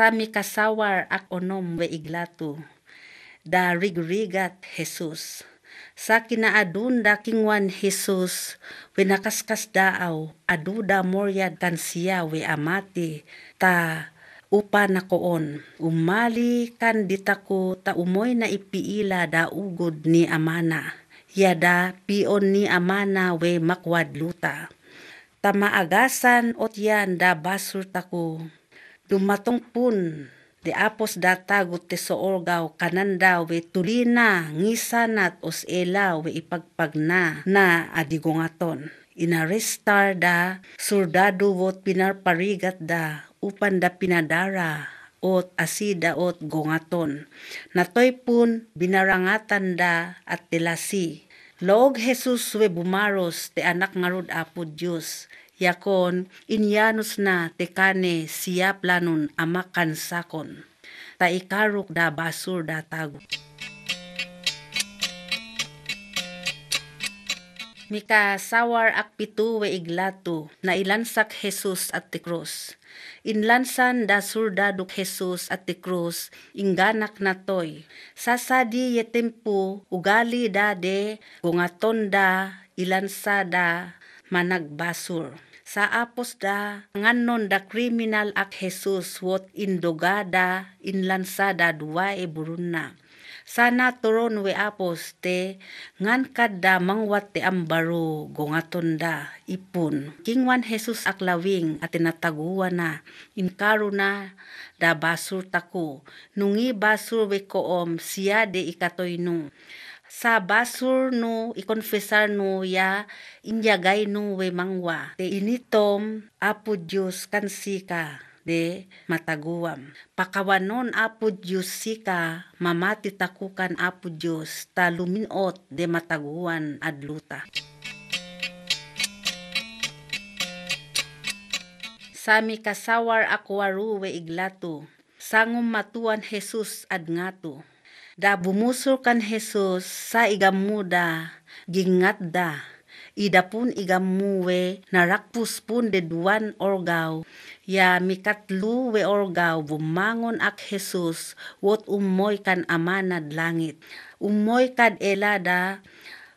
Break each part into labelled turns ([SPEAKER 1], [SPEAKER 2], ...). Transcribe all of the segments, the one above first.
[SPEAKER 1] Sami kasawar ak onom we iglato. Da rigrigat Jesus. Sa kinaadun da kingwan Jesus, we nakaskas daaw, aduda moryad kan siya we amati, ta upa na koon. Umali kan ditako ta umoy na ipiila da ugod ni amana. Yada pion ni amana we makwadluta. Ta maagasan ot yan da basur tako Dumatungpun, di apos datagot ti soorgaw kananda we tulina, ngisanat os ela we ipagpagna na adigongaton. Inarestar da, surdado wot parigat da, upan da pinadara, ot asida ot gongaton. Natoy pun binarangatan da at tilasi. Loog Jesus we bumaros ti anak ngarud rod apo Diyos yakon inyanos na tekane siap lanun amakan sakon. Ta ikaruk da basur da tagu. Mika sawar ak pitu we iglato na ilansak Jesus at ti krus. Inlansan da surda surdadok Jesus at ti cross ingganak na toy. Sasadi yetempo ugali dade gungaton da ilansada managbasur sa saapos da ngannon da criminal ak Jesus wot indogada inlansada dua e buruna. Sana turon we apos te ngan kada mangwat te ambaro da ipun. Kingwan Jesus aklawing at tinataguwa na inkaro da basur tako. Nungi basur we koom siya de ikatoy nung sa basur basurno ikonfesarno ya inyagay inyagayno we mangwa de initom apo Dios kansika de mataguam pakawanon apo Dios sika mamati takukan apo Dios ta de mataguan adluta Sami kasawar ako we iglato sangum matuan Jesus adngato Da bumuso kan Jesus sa igam da, gingat da. Ida pun igam we narakpus pun deduan orgaw. Ya mikatlu we orgaw bumangon ak Jesus wot umoy kan amanad langit. Umoy kad elada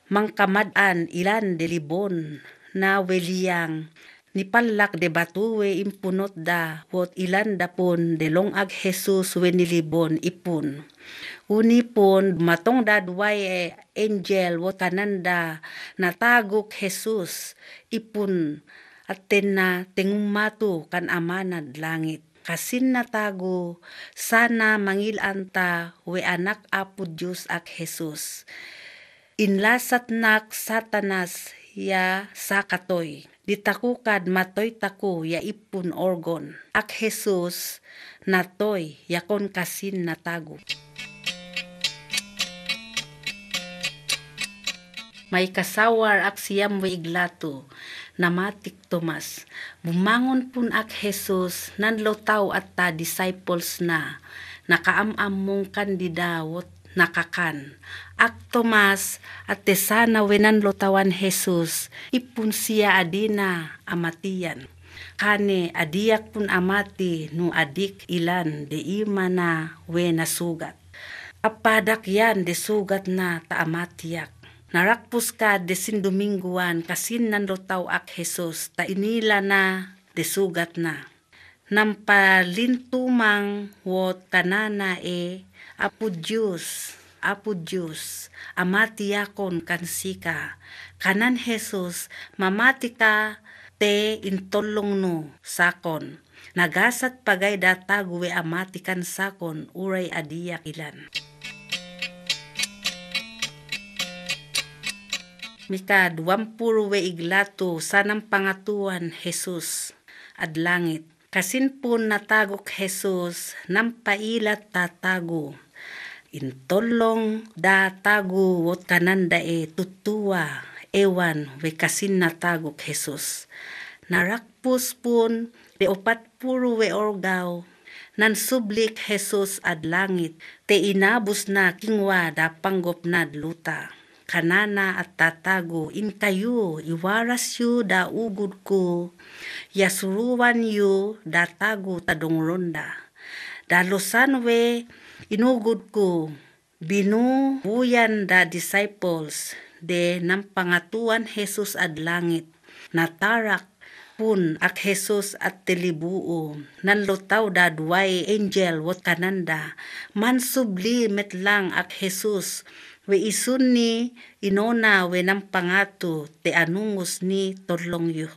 [SPEAKER 1] mangkamadan ilan delibon na weliyang Nipallak de batuwe impunot da, wot ilan da pon de long ag Jesus wenilibon ipon. ipun. pon matong dadway e angel wotananda natagok Jesus ipun at na tingumato kan amanad langit. Kasin natago, sana mangilan ta we anak apo Diyos ak Jesus. Inlasat nak satanas ya sa sakatoy. Ditakukad matoy taku ya ipun orgon. Ak Jesus natoy yakon kasin natago. May kasawar ak siyam way iglato, namatik Tomas. Bumangon pun ak Jesus, nanlotaw at ta disciples na, nakaamam mong kandidawot nakakan. Ak Tomas at tesana wenan lotawan Jesus ipun siya adina amatian. Kane adiak pun amati nu adik ilan de imana na we Apadak yan de sugat na taamatiak. Narakpus ka de sinduminguan kasin nanrotaw ak Jesus ta inila na de sugat na nampalintumang wot kanana e Apo Diyos, Apo Diyos, amatiyakon kansika, kanan Jesus, mamati ka, te intolong no, sakon. Nagasat pagay datag we amatikan sakon, uray adiya kilan. Mika, duwampuro we iglato, sanang pangatuan, Jesus, at langit Kasinpun natagok Jesus, nampailat tatago. Intolong datago wot kananda e tutua, ewan we kasin natagok Jesus. Narakpus pun, de opat puro we orgaw, nan sublik Jesus ad langit, te inabus na kingwa da panggop nad luta kanana at tatago. Inkayo, iwaras yu da ugod ko, yasuruan yu da tago tadong ronda. Dalusan we, inugod ko, buyan da disciples de nampangatuan pangatuan Jesus ad langit. Natarak pun ak Jesus at telibuo Nanlutaw da dadway angel wat kananda. Mansubli metlang ak Jesus Weisun ni inona wenang pangatu te anungus ni tolong yu.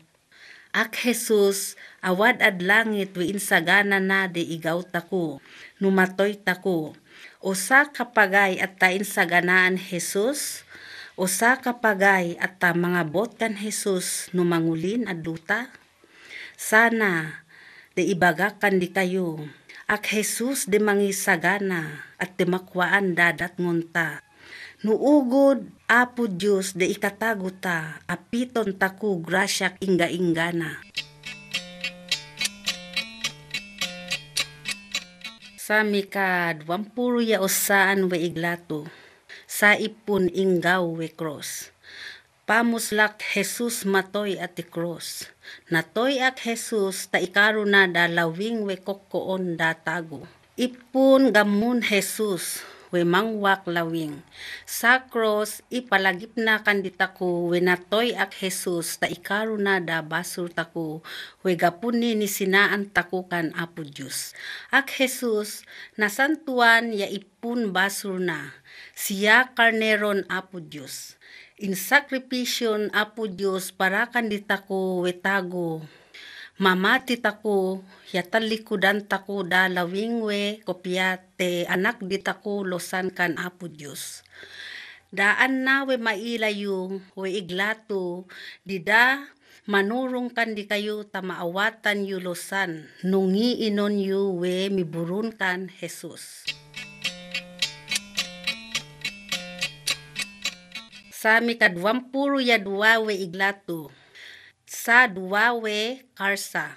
[SPEAKER 1] Ak Jesus awad at langit wiin sagana na de igaw tako, numatoy tako. Usa kapagay at ta insaganaan Jesus, usa kapagay at ta mga botkan Jesus numangulin at duta. Sana de ibagakan di kayo, ak Jesus de mangisagana at dimakwaan dadat ngunta. Nuugod, Apo Diyos, de ikataguta, apiton taku grasyak inga-ingana. Sami ka, dwampuro ya osaan we iglato, sa ipun ingaw we cross. Pamuslak Jesus matoy at cross. Natoy at Jesus ta ikaruna da lawing we kokoon da tago. Ipun gamun Jesus, mangwak lawing. Sa cross, ipalagip na kandita ko, we natoy ak Jesus, ta da basur tako, we wegapuni ni sinaan tako kan apo Diyos. Ak Jesus, nasantuan ya ipun basur na, siya karneron apo Diyos. In sakripisyon apo Diyos para kandita ko wetago, mamati taku dan taku da lawingwe kopya te anak di taku losan kan Apo Dios. Daan na we yung we iglato di da manurong kan di kayo tamaawatan yu losan nungi inon yu we miburun kan Jesus. Sami kadwampuro yadwa we iglato sa duwawe karsa.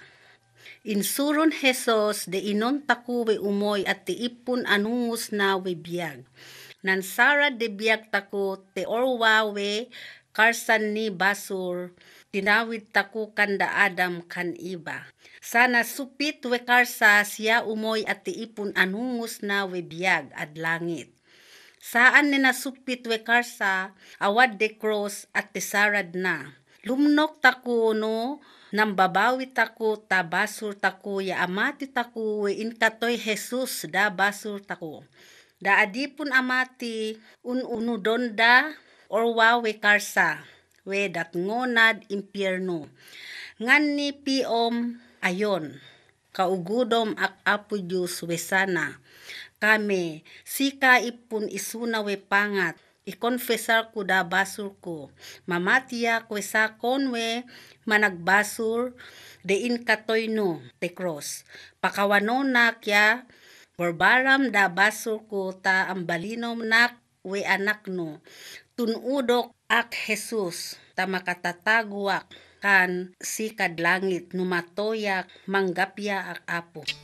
[SPEAKER 1] Insuron Jesus de inon taku we umoy at tiipun anungus na we biyag. Nansara de biyag taku te orwawe karsan ni basur tinawid taku kanda Adam kan iba. Sana supit we karsa siya umoy at tiipun anungus na we biyag at langit. Saan ni nasupit we karsa awad de cross at tisarad na lumnok taku no nambabawi taku ta basur taku ya amati taku in katoy Jesus da basur taku. Da adipun amati un ununudon da or wawe karsa we dat ngonad impierno. Ngani piom ayon kaugudom ak apo Diyos wesana. Kami, sika ipun isuna we pangat, y confesar ko da basur ko. Mamatia kwesa konwe managbasur dein katoyno te cross. Pakawano na kya Barbaram da basur ko ta ambalinom nak we anak no. Tunudok ak Jesus ta makatatagwak kan si kadlangit numatoyak manggapya ak apo.